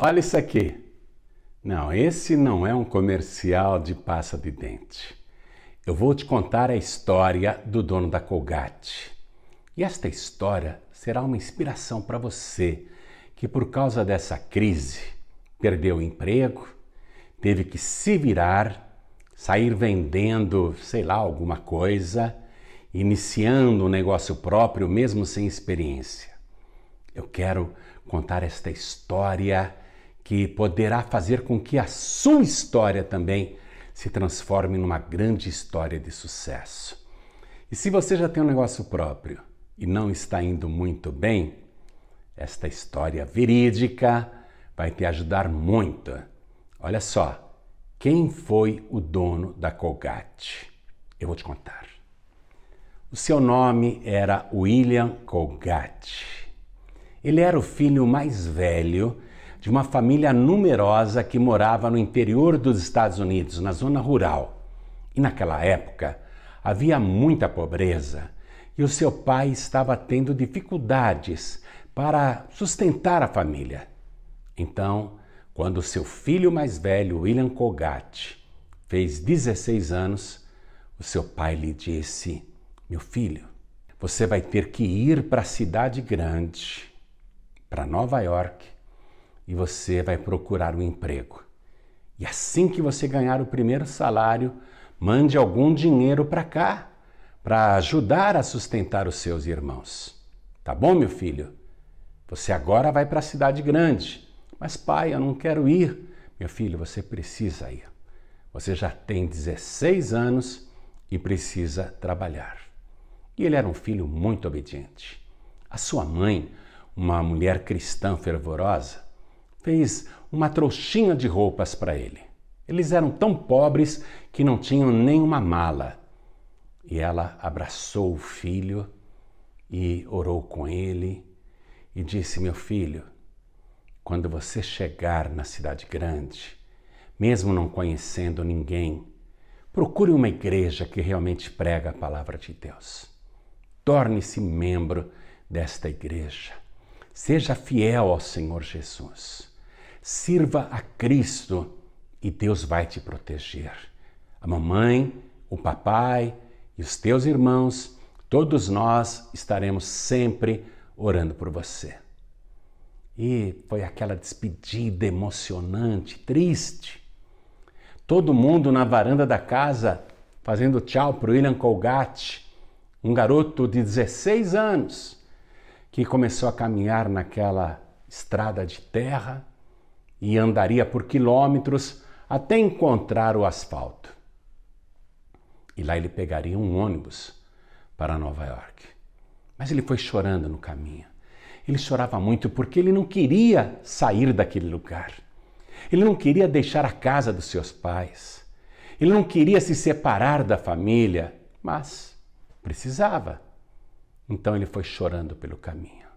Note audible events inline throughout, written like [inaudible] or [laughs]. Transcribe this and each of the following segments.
Olha isso aqui. Não, esse não é um comercial de pasta de dente. Eu vou te contar a história do dono da Colgate. E esta história será uma inspiração para você que, por causa dessa crise, perdeu o emprego, teve que se virar, sair vendendo, sei lá, alguma coisa, iniciando um negócio próprio, mesmo sem experiência. Eu quero contar esta história que poderá fazer com que a sua história também se transforme numa grande história de sucesso. E se você já tem um negócio próprio e não está indo muito bem, esta história verídica vai te ajudar muito. Olha só, quem foi o dono da Colgate? Eu vou te contar. O seu nome era William Colgate. Ele era o filho mais velho de uma família numerosa que morava no interior dos Estados Unidos, na zona rural. E naquela época havia muita pobreza e o seu pai estava tendo dificuldades para sustentar a família. Então, quando seu filho mais velho, William Colgate, fez 16 anos, o seu pai lhe disse: Meu filho, você vai ter que ir para a cidade grande, para Nova York, e você vai procurar um emprego. E assim que você ganhar o primeiro salário, mande algum dinheiro para cá para ajudar a sustentar os seus irmãos. Tá bom, meu filho? Você agora vai para a cidade grande. Mas, pai, eu não quero ir. Meu filho, você precisa ir. Você já tem 16 anos e precisa trabalhar. E ele era um filho muito obediente. A sua mãe, uma mulher cristã fervorosa, fez uma trouxinha de roupas para ele. Eles eram tão pobres que não tinham nenhuma mala. E ela abraçou o filho e orou com ele e disse: Meu filho, quando você chegar na cidade grande, mesmo não conhecendo ninguém, procure uma igreja que realmente prega a palavra de Deus. Torne-se membro desta igreja. Seja fiel ao Senhor Jesus. Sirva a Cristo e Deus vai te proteger. A mamãe, o papai e os teus irmãos, todos nós estaremos sempre orando por você. E foi aquela despedida emocionante, triste. Todo mundo na varanda da casa fazendo tchau para William Colgate, um garoto de 16 anos que começou a caminhar naquela estrada de terra e andaria por quilômetros até encontrar o asfalto. E lá ele pegaria um ônibus para Nova York. Mas ele foi chorando no caminho. Ele chorava muito porque ele não queria sair daquele lugar. Ele não queria deixar a casa dos seus pais. Ele não queria se separar da família, mas precisava. Então ele foi chorando pelo caminho.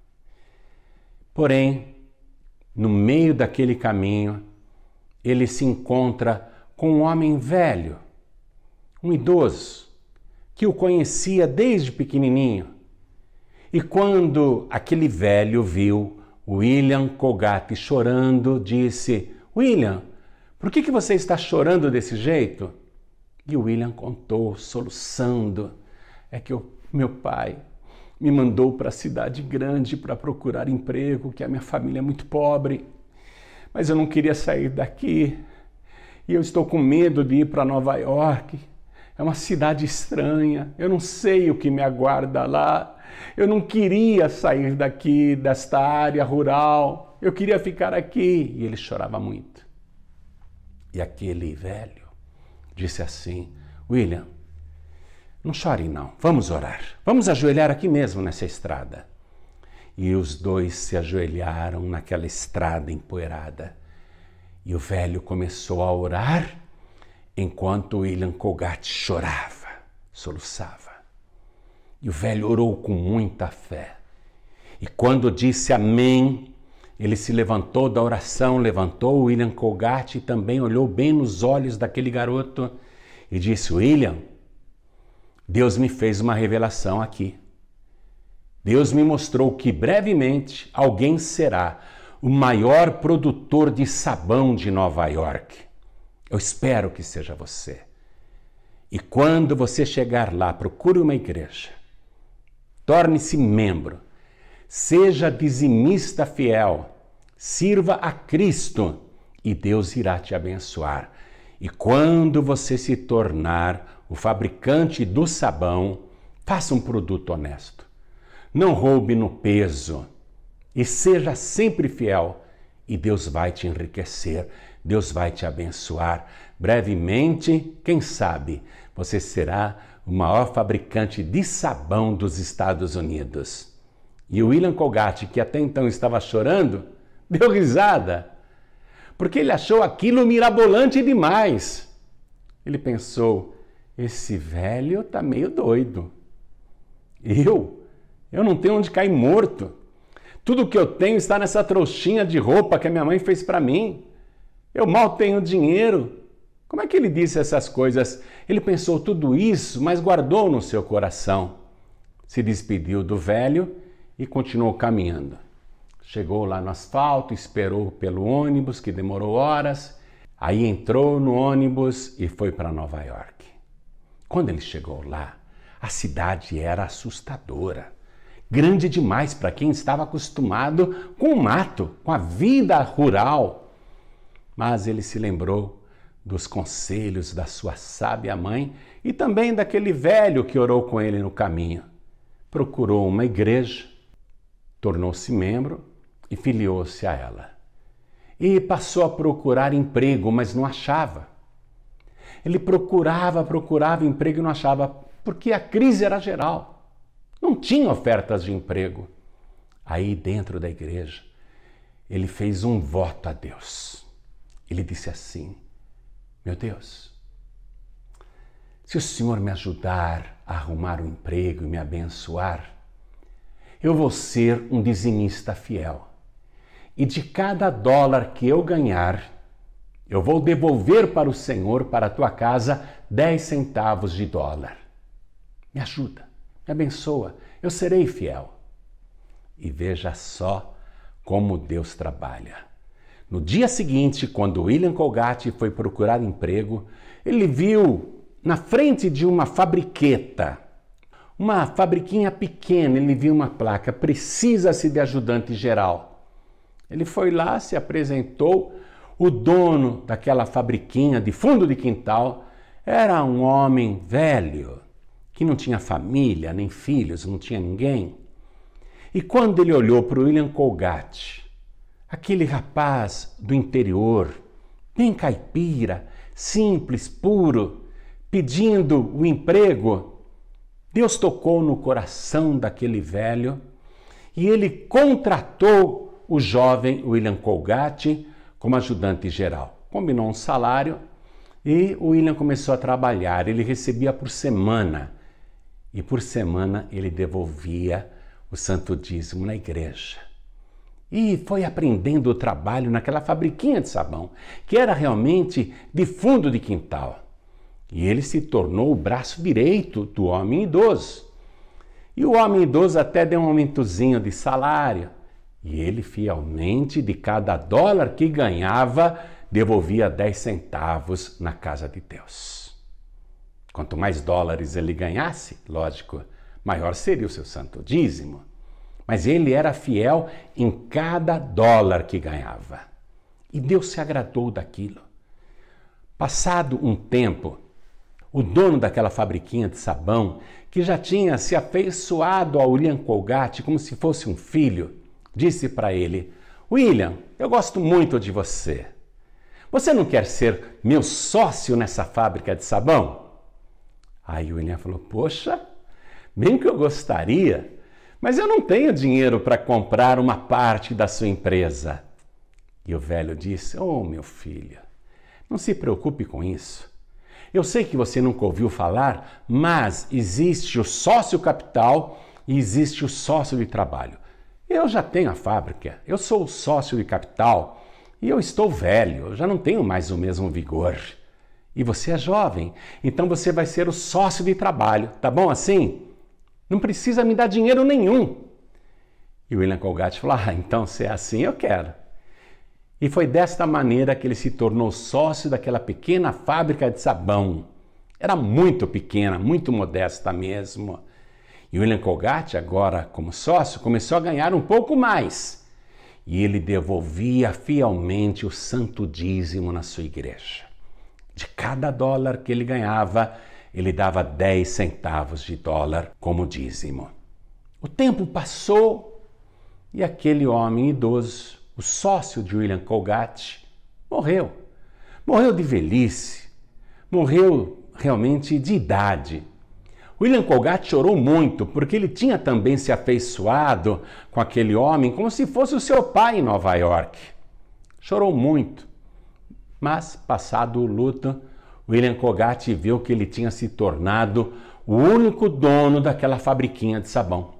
Porém, no meio daquele caminho, ele se encontra com um homem velho, um idoso, que o conhecia desde pequenininho. E quando aquele velho viu William Colgate chorando, disse: William, por que, que você está chorando desse jeito? E William contou, soluçando: É que o meu pai me mandou para a cidade grande para procurar emprego, que a minha família é muito pobre, mas eu não queria sair daqui e eu estou com medo de ir para Nova York. É uma cidade estranha, eu não sei o que me aguarda lá. Eu não queria sair daqui, desta área rural, eu queria ficar aqui. E ele chorava muito. E aquele velho disse assim: William, não chore, não. Vamos orar. Vamos ajoelhar aqui mesmo nessa estrada. E os dois se ajoelharam naquela estrada empoeirada. E o velho começou a orar enquanto William Colgate chorava, soluçava. E o velho orou com muita fé. E quando disse amém, ele se levantou da oração, levantou William Colgate e também olhou bem nos olhos daquele garoto e disse: William, Deus me fez uma revelação aqui. Deus me mostrou que brevemente alguém será o maior produtor de sabão de Nova York. Eu espero que seja você. E quando você chegar lá, procure uma igreja. Torne-se membro. Seja dizimista fiel. Sirva a Cristo e Deus irá te abençoar. E quando você se tornar o fabricante do sabão, faça um produto honesto. Não roube no peso e seja sempre fiel e Deus vai te enriquecer, Deus vai te abençoar. Brevemente, quem sabe, você será o maior fabricante de sabão dos Estados Unidos. E o William Colgate, que até então estava chorando, [laughs] deu risada, porque ele achou aquilo mirabolante demais. Ele pensou: esse velho tá meio doido. Eu? Eu não tenho onde cair morto. Tudo que eu tenho está nessa trouxinha de roupa que a minha mãe fez para mim. Eu mal tenho dinheiro. Como é que ele disse essas coisas? Ele pensou tudo isso, mas guardou no seu coração. Se despediu do velho e continuou caminhando. Chegou lá no asfalto, esperou pelo ônibus, que demorou horas. Aí entrou no ônibus e foi para Nova York. Quando ele chegou lá, a cidade era assustadora. Grande demais para quem estava acostumado com o mato, com a vida rural. Mas ele se lembrou dos conselhos da sua sábia mãe e também daquele velho que orou com ele no caminho. Procurou uma igreja, tornou-se membro e filiou-se a ela. E passou a procurar emprego, mas não achava. Ele procurava, procurava emprego e não achava, porque a crise era geral. Não tinha ofertas de emprego. Aí, dentro da igreja, ele fez um voto a Deus. Ele disse assim: Meu Deus, se o Senhor me ajudar a arrumar um emprego e me abençoar, eu vou ser um dizimista fiel. E de cada dólar que eu ganhar, eu vou devolver para o Senhor, para a tua casa, 10 centavos de dólar. Me ajuda, me abençoa, eu serei fiel. E veja só como Deus trabalha. No dia seguinte, quando William Colgate foi procurar emprego, ele viu na frente de uma fabriqueta, uma fabriquinha pequena, ele viu uma placa: precisa-se de ajudante geral. Ele foi lá, se apresentou, o dono daquela fabriquinha de fundo de quintal era um homem velho, que não tinha família, nem filhos, não tinha ninguém. E quando ele olhou para o William Colgate, aquele rapaz do interior, bem caipira, simples, puro, pedindo o emprego, Deus tocou no coração daquele velho e ele contratou o jovem William Colgate como ajudante geral. Combinou um salário e o William começou a trabalhar. Ele recebia por semana e por semana ele devolvia o santo dízimo na igreja. E foi aprendendo o trabalho naquela fabriquinha de sabão, que era realmente de fundo de quintal. E ele se tornou o braço direito do homem idoso. E o homem idoso até deu um aumentozinho de salário, e ele fielmente, de cada dólar que ganhava, devolvia 10 centavos na casa de Deus. Quanto mais dólares ele ganhasse, lógico, maior seria o seu santo dízimo. Mas ele era fiel em cada dólar que ganhava. E Deus se agradou daquilo. Passado um tempo, o dono daquela fabriquinha de sabão, que já tinha se afeiçoado a William Colgate como se fosse um filho, disse para ele: William, eu gosto muito de você. Você não quer ser meu sócio nessa fábrica de sabão? Aí William falou: Poxa, bem que eu gostaria, mas eu não tenho dinheiro para comprar uma parte da sua empresa. E o velho disse: Oh, meu filho, não se preocupe com isso. Eu sei que você nunca ouviu falar, mas existe o sócio capital e existe o sócio de trabalho. Eu já tenho a fábrica, eu sou sócio de capital e eu estou velho, eu já não tenho mais o mesmo vigor. E você é jovem, então você vai ser o sócio de trabalho, tá bom assim? Não precisa me dar dinheiro nenhum. E William Colgate falou: Ah, então se é assim, eu quero. E foi desta maneira que ele se tornou sócio daquela pequena fábrica de sabão. Era muito pequena, muito modesta mesmo. E William Colgate, agora como sócio, começou a ganhar um pouco mais. E ele devolvia fielmente o santo dízimo na sua igreja. De cada dólar que ele ganhava, ele dava 10 centavos de dólar como dízimo. O tempo passou e aquele homem idoso, o sócio de William Colgate, morreu. Morreu de velhice, morreu realmente de idade. William Colgate chorou muito porque ele tinha também se afeiçoado com aquele homem como se fosse o seu pai em Nova York. Chorou muito, mas passado o luto, William Colgate viu que ele tinha se tornado o único dono daquela fabriquinha de sabão.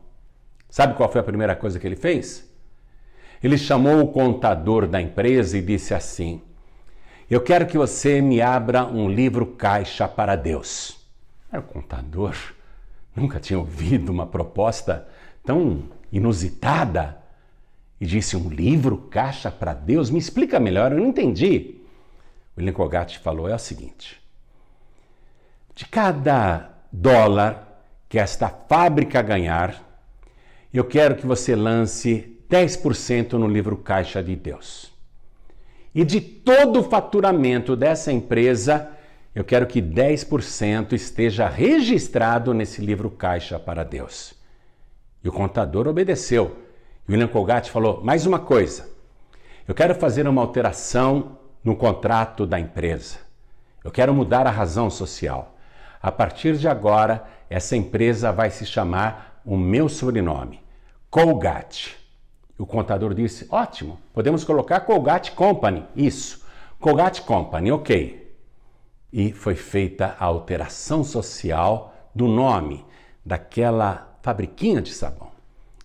Sabe qual foi a primeira coisa que ele fez? Ele chamou o contador da empresa e disse assim: Eu quero que você me abra um livro caixa para Deus o contador nunca tinha ouvido uma proposta tão inusitada e disse: Um livro caixa para Deus? Me explica melhor, eu não entendi. O Lincoln Gatti falou: é o seguinte, de cada dólar que esta fábrica ganhar, eu quero que você lance 10% no livro Caixa de Deus. E de todo o faturamento dessa empresa, eu quero que 10% esteja registrado nesse livro Caixa para Deus. E o contador obedeceu. E William Colgate falou: mais uma coisa. Eu quero fazer uma alteração no contrato da empresa. Eu quero mudar a razão social. A partir de agora, essa empresa vai se chamar o meu sobrenome, Colgate. O contador disse: ótimo, podemos colocar Colgate Company. Isso, Colgate Company, ok e foi feita a alteração social do nome daquela fabriquinha de sabão.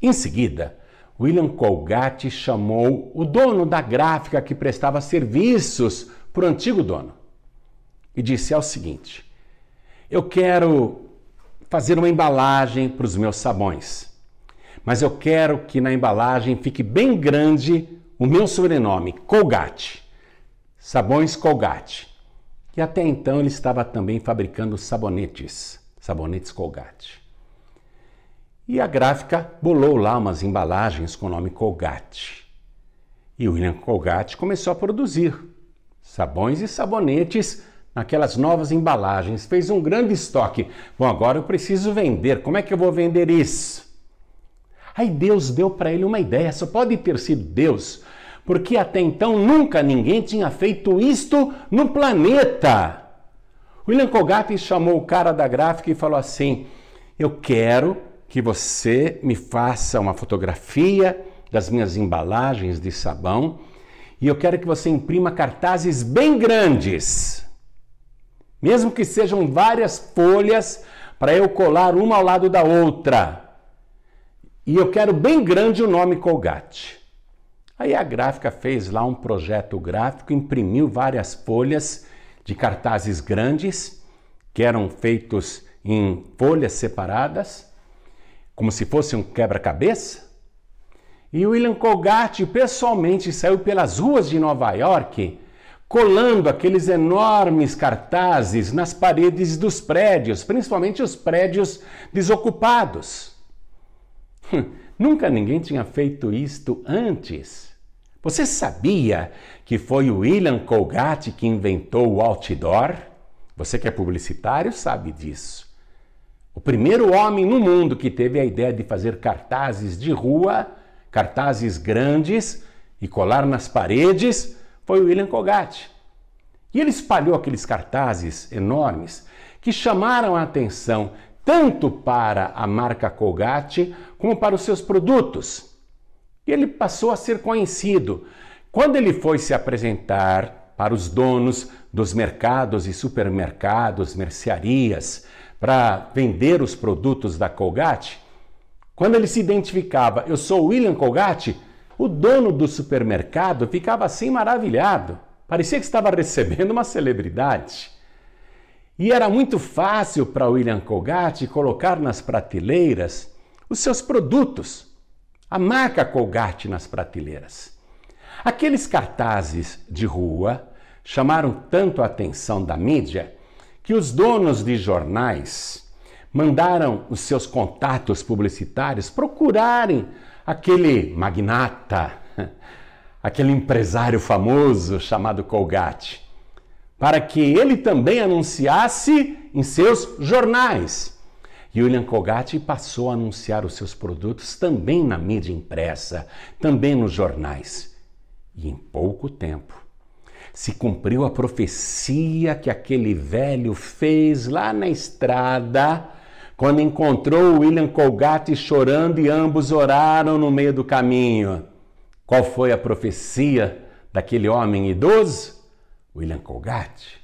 Em seguida, William Colgate chamou o dono da gráfica que prestava serviços para o antigo dono e disse ao seguinte: Eu quero fazer uma embalagem para os meus sabões, mas eu quero que na embalagem fique bem grande o meu sobrenome, Colgate. Sabões Colgate. E até então ele estava também fabricando sabonetes, sabonetes Colgate. E a gráfica bolou lá umas embalagens com o nome Colgate. E William Colgate começou a produzir sabões e sabonetes naquelas novas embalagens, fez um grande estoque. Bom, agora eu preciso vender. Como é que eu vou vender isso? Aí Deus deu para ele uma ideia, só pode ter sido Deus, porque até então nunca ninguém tinha feito isto no planeta. William Colgate chamou o cara da gráfica e falou assim: Eu quero que você me faça uma fotografia das minhas embalagens de sabão e eu quero que você imprima cartazes bem grandes, mesmo que sejam várias folhas para eu colar uma ao lado da outra. E eu quero bem grande o nome Colgate. Aí a gráfica fez lá um projeto gráfico, imprimiu várias folhas de cartazes grandes, que eram feitos em folhas separadas, como se fosse um quebra-cabeça. E o William Colgate pessoalmente saiu pelas ruas de Nova York colando aqueles enormes cartazes nas paredes dos prédios, principalmente os prédios desocupados. Hum, nunca ninguém tinha feito isto antes. Você sabia que foi o William Colgate que inventou o outdoor? Você que é publicitário sabe disso. O primeiro homem no mundo que teve a ideia de fazer cartazes de rua, cartazes grandes e colar nas paredes, foi o William Colgate. E ele espalhou aqueles cartazes enormes que chamaram a atenção tanto para a marca Colgate como para os seus produtos. E ele passou a ser conhecido. Quando ele foi se apresentar para os donos dos mercados e supermercados, mercearias, para vender os produtos da Colgate, quando ele se identificava, eu sou William Colgate, o dono do supermercado ficava assim maravilhado. Parecia que estava recebendo uma celebridade. E era muito fácil para William Colgate colocar nas prateleiras os seus produtos, a marca Colgate nas prateleiras. Aqueles cartazes de rua chamaram tanto a atenção da mídia que os donos de jornais mandaram os seus contatos publicitários procurarem aquele magnata, [laughs] aquele empresário famoso chamado Colgate, para que ele também anunciasse em seus jornais. William Colgate passou a anunciar os seus produtos também na mídia impressa, também nos jornais. E em pouco tempo se cumpriu a profecia que aquele velho fez lá na estrada, quando encontrou William Colgate chorando e ambos oraram no meio do caminho. Qual foi a profecia daquele homem idoso? William Colgate?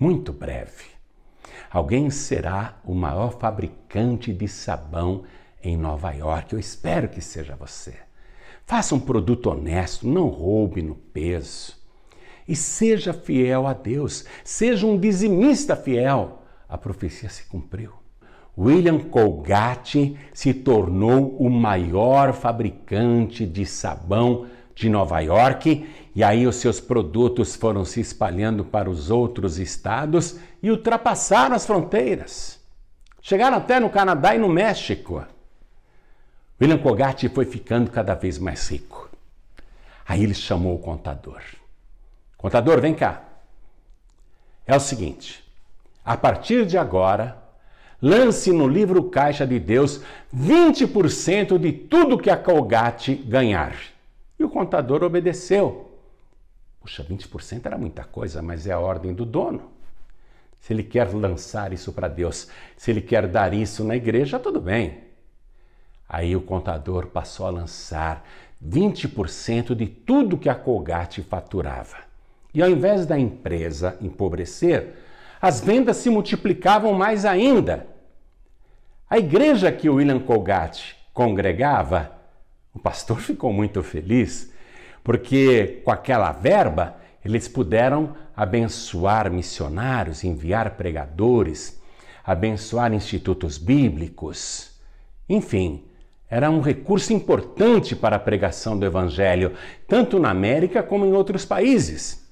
Muito breve. Alguém será o maior fabricante de sabão em Nova York. Eu espero que seja você. Faça um produto honesto, não roube no peso. E seja fiel a Deus, seja um dizimista fiel. A profecia se cumpriu. William Colgate se tornou o maior fabricante de sabão de Nova York, e aí os seus produtos foram se espalhando para os outros estados e ultrapassaram as fronteiras. Chegaram até no Canadá e no México. William Cogatti foi ficando cada vez mais rico. Aí ele chamou o contador. Contador, vem cá. É o seguinte: a partir de agora, lance no livro Caixa de Deus 20% de tudo que a Colgate ganhar. E o contador obedeceu. Puxa, 20% era muita coisa, mas é a ordem do dono. Se ele quer lançar isso para Deus, se ele quer dar isso na igreja, tudo bem. Aí o contador passou a lançar 20% de tudo que a Colgate faturava. E ao invés da empresa empobrecer, as vendas se multiplicavam mais ainda. A igreja que William Colgate congregava o pastor [laughs] ficou muito feliz porque com aquela verba eles puderam abençoar missionários, enviar pregadores, abençoar institutos bíblicos. Enfim, era um recurso importante para a pregação do Evangelho, tanto na América como em outros países.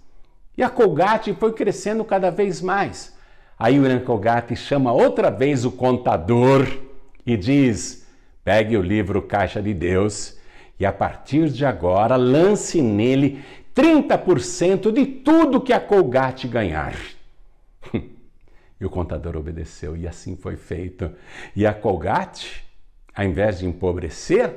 E a Colgate foi crescendo cada vez mais. Aí o Colgate chama outra vez o contador e diz: Pegue o livro Caixa de Deus e a partir de agora lance nele 30% de tudo que a Colgate ganhar. [laughs] E o contador obedeceu, e assim foi feito. E a Colgate, ao invés de empobrecer,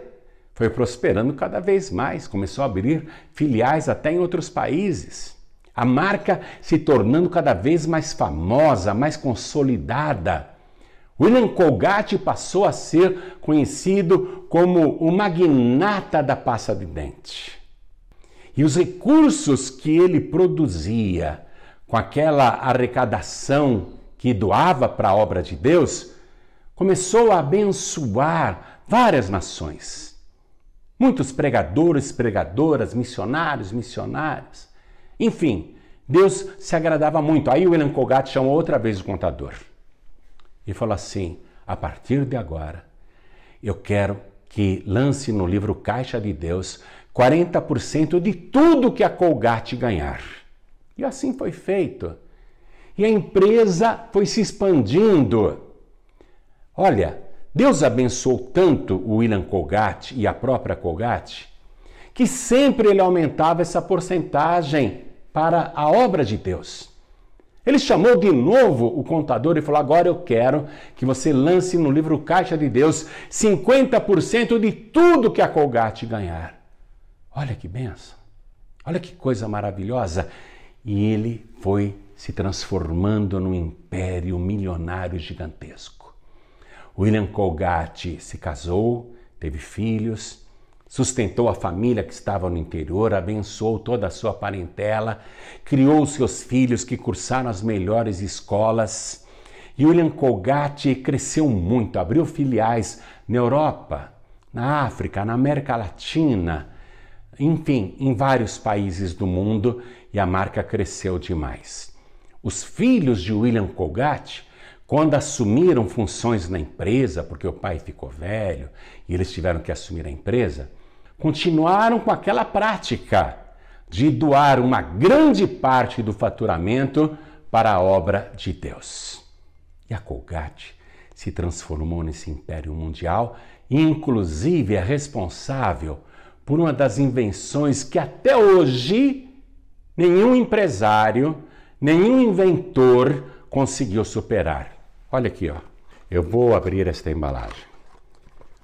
foi prosperando cada vez mais, começou a abrir filiais até em outros países. A marca se tornando cada vez mais famosa, mais consolidada. William Colgate passou a ser conhecido como o magnata da pasta de dente. E os recursos que ele produzia com aquela arrecadação que doava para a obra de Deus, começou a abençoar várias nações. Muitos pregadores, pregadoras, missionários, missionárias. Enfim, Deus se agradava muito. Aí o William Colgate chamou outra vez o contador e falou assim: a partir de agora, eu quero que lance no livro Caixa de Deus 40% de tudo que a Colgate ganhar. E assim foi feito. E a empresa foi se expandindo. Olha, Deus abençoou tanto o William Colgate e a própria Colgate que sempre ele aumentava essa porcentagem para a obra de Deus. Ele chamou de novo o contador e falou: Agora eu quero que você lance no livro Caixa de Deus 50% de tudo que a Colgate ganhar. Olha que benção, olha que coisa maravilhosa. E ele foi se transformando num império milionário gigantesco. William Colgate se casou, teve filhos, sustentou a família que estava no interior, abençoou toda a sua parentela, criou os seus filhos que cursaram as melhores escolas. William Colgate cresceu muito, abriu filiais na Europa, na África, na América Latina, enfim, em vários países do mundo e a marca cresceu demais. Os filhos de William Colgate quando assumiram funções na empresa, porque o pai ficou velho e eles tiveram que assumir a empresa, continuaram com aquela prática de doar uma grande parte do faturamento para a obra de Deus. E a Colgate se transformou nesse império mundial e, inclusive, é responsável por uma das invenções que até hoje nenhum empresário, nenhum inventor conseguiu superar. Olha aqui, ó. Eu vou abrir esta embalagem.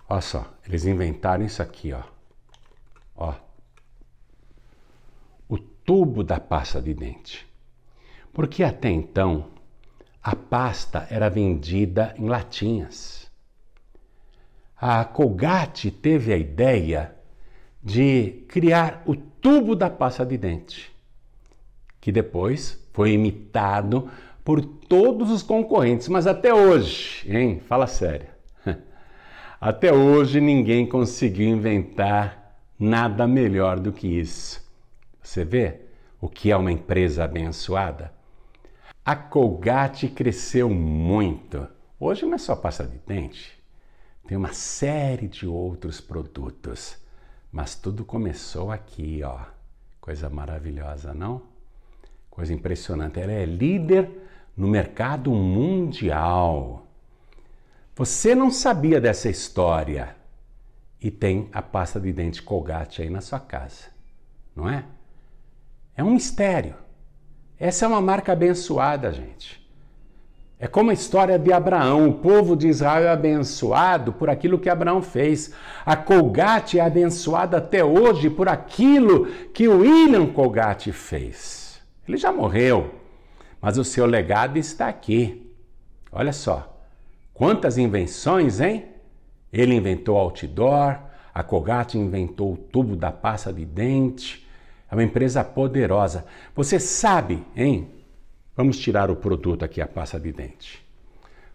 Olha só, eles inventaram isso aqui, ó ó, o tubo da pasta de dente. Porque até então a pasta era vendida em latinhas. A Colgate teve a ideia de criar o tubo da pasta de dente, que depois foi imitado por todos os concorrentes, mas até hoje, hein? Fala sério. [laughs] Até hoje ninguém conseguiu inventar Nada melhor do que isso. Você vê o que é uma empresa abençoada? A Colgate cresceu muito. Hoje não é só pasta de dente, tem uma série de outros produtos. Mas tudo começou aqui, ó. Coisa maravilhosa, não? Coisa impressionante. Ela é líder no mercado mundial. Você não sabia dessa história, e tem a pasta de dente Colgate aí na sua casa, não é? É um mistério. Essa é uma marca abençoada, gente. É como a história de Abraão. O povo de Israel é abençoado por aquilo que Abraão fez. A Colgate é abençoada até hoje por aquilo que William Colgate fez. Ele já morreu, mas o seu legado está aqui. Olha só, quantas invenções, hein? Ele inventou outdoor, a Colgate inventou o tubo da pasta de dente. É uma empresa poderosa. Você sabe, hein? Vamos tirar o produto aqui, a pasta de dente.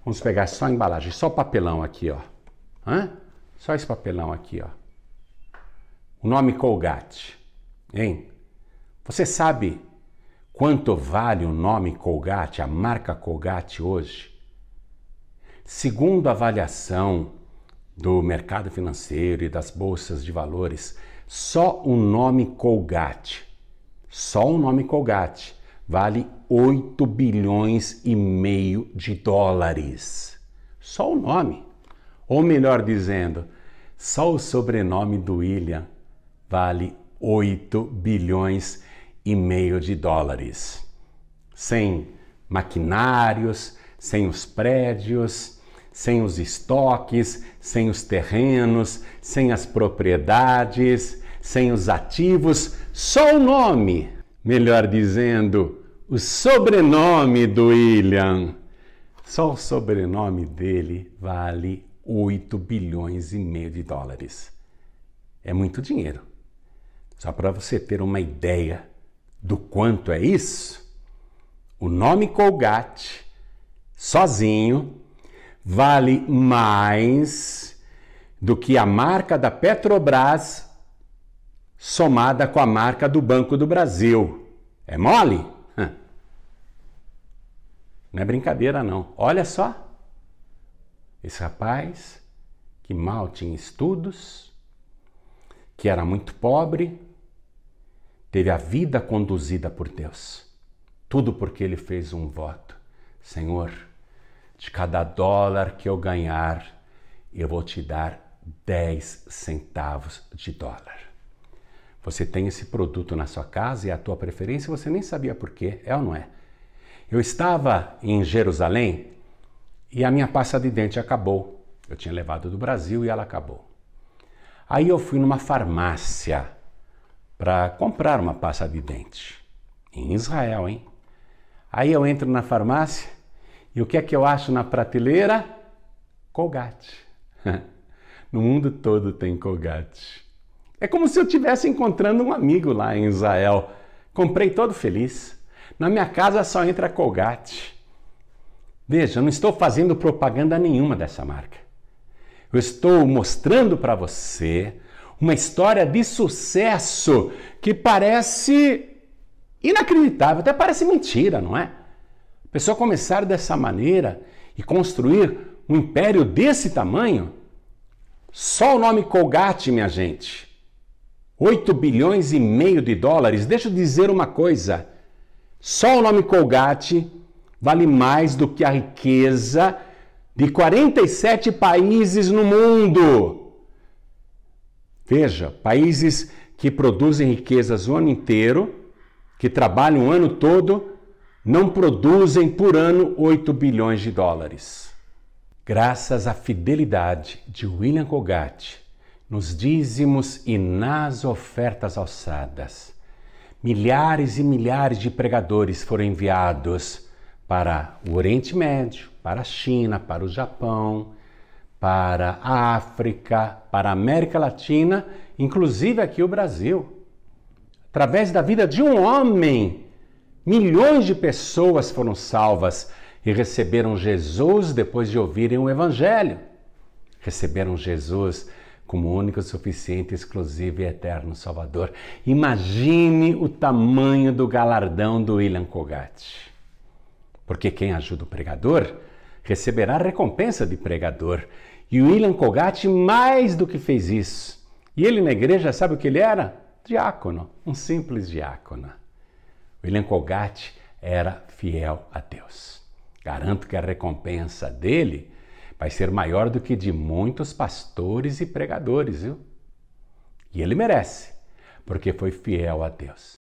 Vamos pegar só a embalagem, só o papelão aqui, ó. Hã? Só esse papelão aqui, ó. O nome Colgate, hein? Você sabe quanto vale o nome Colgate, a marca Colgate hoje? Segundo a avaliação do mercado financeiro e das bolsas de valores. Só o nome Colgate, só o nome Colgate vale 8 bilhões e meio de dólares. Só o nome. Ou melhor dizendo, só o sobrenome do William vale 8 bilhões e meio de dólares. Sem maquinários, sem os prédios, sem os estoques, sem os terrenos, sem as propriedades, sem os ativos, só o nome, melhor dizendo, o sobrenome do William. Só o sobrenome dele vale 8 bilhões e meio de dólares. É muito dinheiro. Só para você ter uma ideia do quanto é isso, o nome Colgate sozinho vale mais do que a marca da Petrobras somada com a marca do Banco do Brasil. É mole? Não é brincadeira, não. Olha só. Esse rapaz que mal tinha estudos, que era muito pobre, teve a vida conduzida por Deus. Tudo porque ele fez um voto. Senhor, de cada dólar que eu ganhar, eu vou te dar 10 centavos de dólar. Você tem esse produto na sua casa e é a tua preferência, você nem sabia por quê, é ou não é? Eu estava em Jerusalém e a minha pasta de dente acabou. Eu tinha levado do Brasil e ela acabou. Aí eu fui numa farmácia para comprar uma pasta de dente. Em Israel, hein? Aí eu entro na farmácia e o que é que eu acho na prateleira? Colgate. [laughs] No mundo todo tem Colgate. É como se eu estivesse encontrando um amigo lá em Israel. Comprei todo feliz. Na minha casa só entra Colgate. Veja, eu não estou fazendo propaganda nenhuma dessa marca. Eu estou mostrando para você uma história de sucesso que parece inacreditável, até parece mentira, não é? pessoa começar dessa maneira e construir um império desse tamanho, só o nome Colgate, minha gente. 8 bilhões e meio de dólares. Deixa eu dizer uma coisa. Só o nome Colgate vale mais do que a riqueza de 47 países no mundo. Veja, países que produzem riquezas o ano inteiro, que trabalham o ano todo não produzem por ano 8 bilhões de dólares. Graças à fidelidade de William Colgate, nos dízimos e nas ofertas alçadas, milhares e milhares de pregadores foram enviados para o Oriente Médio, para a China, para o Japão, para a África, para a América Latina, inclusive aqui o Brasil. Através da vida de um homem Milhões de pessoas foram salvas e receberam Jesus depois de ouvirem o Evangelho. Receberam Jesus como único, suficiente, exclusivo e eterno Salvador. Imagine o tamanho do galardão do William Cogatti. Porque quem ajuda o pregador receberá a recompensa de pregador. E o William Cogatti mais do que fez isso. E ele na igreja, sabe o que ele era? Diácono, um simples diácono. William Colgate era fiel a Deus. Garanto que a recompensa dele vai ser maior do que de muitos pastores e pregadores, viu? E ele merece, porque foi fiel a Deus.